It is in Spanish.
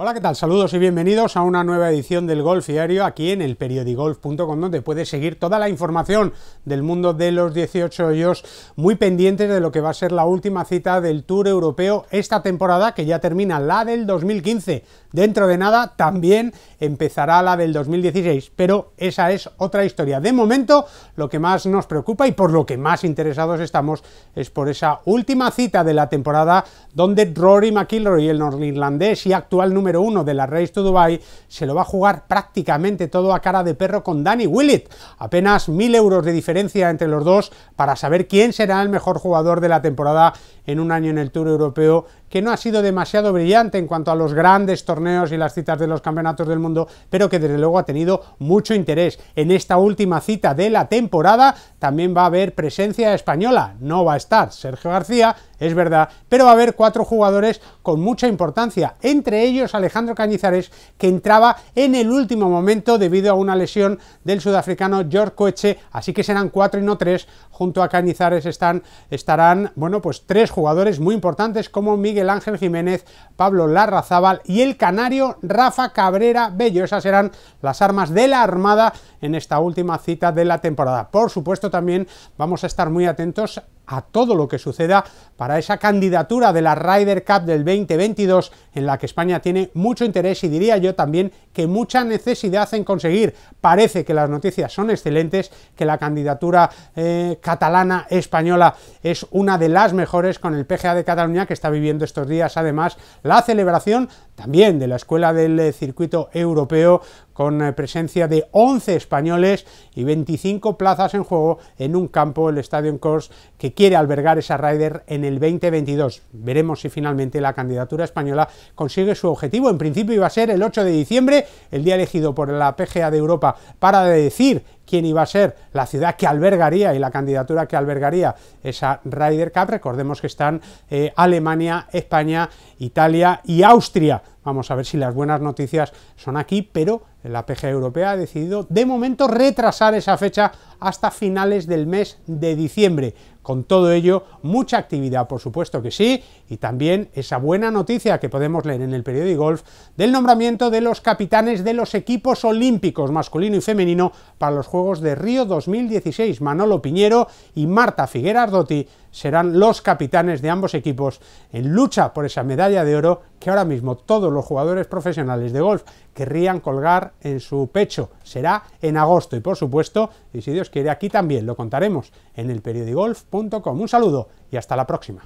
Hola, ¿qué tal? Saludos y bienvenidos a una nueva edición del Golf Diario aquí en el periodigolf.com donde puedes seguir toda la información del mundo de los 18 hoyos muy pendientes de lo que va a ser la última cita del Tour Europeo esta temporada que ya termina la del 2015. Dentro de nada también empezará la del 2016, pero esa es otra historia. De momento lo que más nos preocupa y por lo que más interesados estamos es por esa última cita de la temporada donde Rory McIlroy, el norirlandés y actual número número uno de la Race to Dubai, se lo va a jugar prácticamente todo a cara de perro con Danny Willett. Apenas mil euros de diferencia entre los dos para saber quién será el mejor jugador de la temporada en un año en el Tour Europeo que no ha sido demasiado brillante en cuanto a los grandes torneos y las citas de los campeonatos del mundo, pero que desde luego ha tenido mucho interés. En esta última cita de la temporada también va a haber presencia española. No va a estar Sergio García, es verdad, pero va a haber cuatro jugadores con mucha importancia, entre ellos Alejandro Cañizares, que entraba en el último momento debido a una lesión del sudafricano George Coeche, así que serán cuatro y no tres. Junto a Cañizares están, estarán, bueno, pues tres jugadores muy importantes como Miguel el Ángel Jiménez, Pablo Larrazábal y el canario Rafa Cabrera Bello. Esas serán las armas de la Armada en esta última cita de la temporada. Por supuesto también vamos a estar muy atentos a todo lo que suceda para esa candidatura de la Ryder Cup del 2022 en la que España tiene mucho interés y diría yo también que mucha necesidad en conseguir. Parece que las noticias son excelentes, que la candidatura eh, catalana española es una de las mejores con el PGA de Cataluña que está viviendo estos días además la celebración también de la Escuela del eh, Circuito Europeo con eh, presencia de 11 españoles y 25 plazas en juego en un campo, el Estadio Course que quiere albergar esa rider en el 2022. Veremos si finalmente la candidatura española consigue su objetivo. En principio iba a ser el 8 de diciembre, el día elegido por la PGA de Europa para decir quién iba a ser la ciudad que albergaría y la candidatura que albergaría esa Ryder Cup. Recordemos que están eh, Alemania, España, Italia y Austria. Vamos a ver si las buenas noticias son aquí, pero la PG Europea ha decidido de momento retrasar esa fecha hasta finales del mes de diciembre. Con todo ello, mucha actividad, por supuesto que sí, y también esa buena noticia que podemos leer en el periódico Golf del nombramiento de los capitanes de los equipos olímpicos masculino y femenino para los Juegos Juegos de Río 2016. Manolo Piñero y Marta Figueras Dotti serán los capitanes de ambos equipos en lucha por esa medalla de oro que ahora mismo todos los jugadores profesionales de golf querrían colgar en su pecho. Será en agosto y por supuesto, y si Dios quiere, aquí también lo contaremos en el elperiodigolf.com. Un saludo y hasta la próxima.